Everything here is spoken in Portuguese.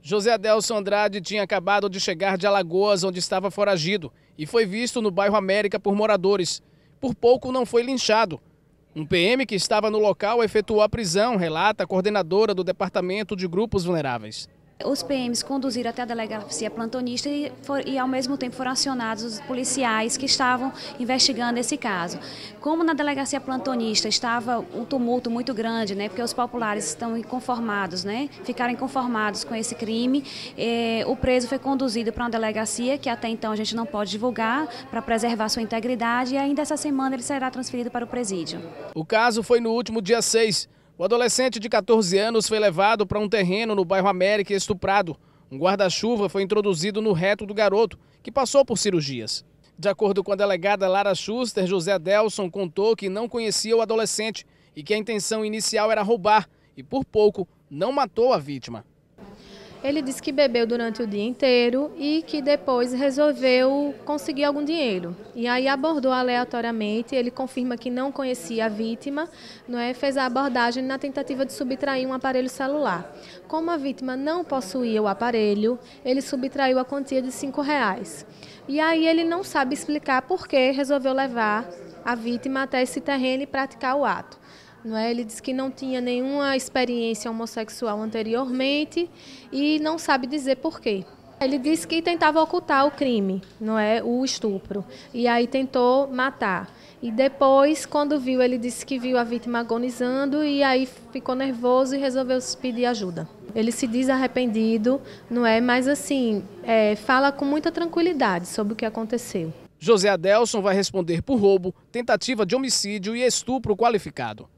José Adelson Andrade tinha acabado de chegar de Alagoas, onde estava foragido, e foi visto no bairro América por moradores. Por pouco não foi linchado. Um PM que estava no local efetuou a prisão, relata a coordenadora do Departamento de Grupos Vulneráveis. Os PMs conduziram até a delegacia plantonista e, for, e, ao mesmo tempo foram acionados os policiais que estavam investigando esse caso. Como na delegacia plantonista estava um tumulto muito grande, né, porque os populares estão inconformados, né, ficaram inconformados com esse crime, eh, o preso foi conduzido para uma delegacia que até então a gente não pode divulgar para preservar sua integridade e ainda essa semana ele será transferido para o presídio. O caso foi no último dia 6. O adolescente de 14 anos foi levado para um terreno no bairro América e estuprado. Um guarda-chuva foi introduzido no reto do garoto, que passou por cirurgias. De acordo com a delegada Lara Schuster, José Adelson contou que não conhecia o adolescente e que a intenção inicial era roubar e, por pouco, não matou a vítima. Ele disse que bebeu durante o dia inteiro e que depois resolveu conseguir algum dinheiro. E aí abordou aleatoriamente, ele confirma que não conhecia a vítima, não é? fez a abordagem na tentativa de subtrair um aparelho celular. Como a vítima não possuía o aparelho, ele subtraiu a quantia de cinco reais. E aí ele não sabe explicar por que resolveu levar a vítima até esse terreno e praticar o ato. Não é? Ele disse que não tinha nenhuma experiência homossexual anteriormente e não sabe dizer por quê. Ele disse que tentava ocultar o crime, não é, o estupro, e aí tentou matar. E depois, quando viu, ele disse que viu a vítima agonizando e aí ficou nervoso e resolveu pedir ajuda. Ele se diz arrependido, não é, mas assim é, fala com muita tranquilidade sobre o que aconteceu. José Adelson vai responder por roubo, tentativa de homicídio e estupro qualificado.